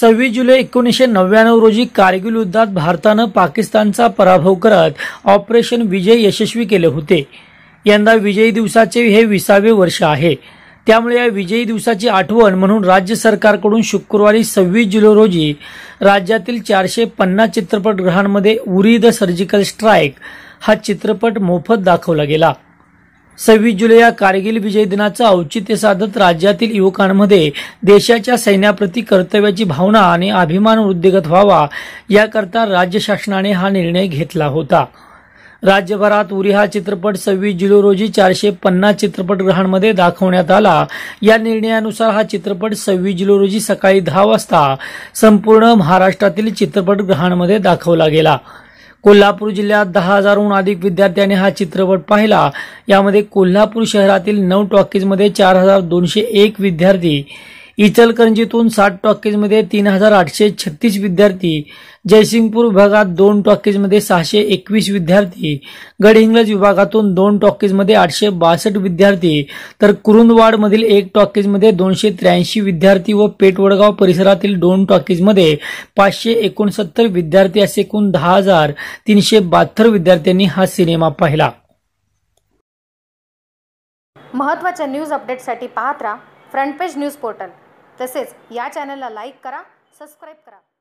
सव्वीस जुलै एकोणीसशे नव्याण्णव रोजी कारगिल युद्धात भारतानं पाकिस्तानचा पराभव करत ऑपरेशन विजय यशस्वी केले होते यंदा विजयी दिवसाचे हे विसावे वर्ष आहे त्यामुळे या विजयी दिवसाची आठवण म्हणून राज्य सरकारकडून शुक्रवारी सव्वीस जुलै रोजी राज्यातील चारशे पन्नास चित्रपटगृहांमध्ये उरी द सर्जिकल स्ट्राईक हा चित्रपट मोफत दाखवला गेला सव्वीस जुलै या कारगिल विजय दिनाचं औचित्य साधत राज्यातील युवकांमध्ये देशाच्या सैन्याप्रती कर्तव्याची भावना आणि अभिमान वृद्धिगत व्हावा याकरता राज्य शासनाने हा निर्णय घेतला होता राज्यभरात उरी हा चित्रपट सव्वीस जुलै रोजी चारशे पन्नास चित्रपटगृहांमध्ये दाखवण्यात आला या निर्णयानुसार हा चित्रपट सव्वीस जुलै रोजी सकाळी दहा वाजता संपूर्ण महाराष्ट्रातील चित्रपटगृहांमध्ये दाखवला गेला कोल्हापूर जिल्ह्यात दहा हजारहून अधिक विद्यार्थ्यांनी हा चित्रपट पाहिला यामध्ये कोल्हापूर शहरातील नऊ टॉकीजमध्ये चार हजार दोनशे एक विद्यार्थी इचलकरंजीतून सात टॉकीजमध्ये तीन हजार आठशे छत्तीस विद्यार्थी जयसिंगपूर विभागात दोन टॉकीजमध्ये सहाशे एकवीस विद्यार्थी गडहिंग्लज विभागातून दोन टॉकीजमध्ये आठशे बासष्ट विद्यार्थी तर कुरुंदवाडमधील एक टॉकीजमध्ये दोनशे त्र्याऐंशी विद्यार्थी व पेटवडगाव परिसरातील दोन टॉकीजमध्ये पाचशे एकोणसत्तर विद्यार्थी असे एकूण दहा हजार तीनशे बहात्तर विद्यार्थ्यांनी हा सिनेमा पाहिला महत्वाच्या न्यूज अपडेटसाठी पाहत राहा फ्रंट पेज न्यूज पोर्टल तसेच या चॅनलला लाईक करा सबस्क्राईब करा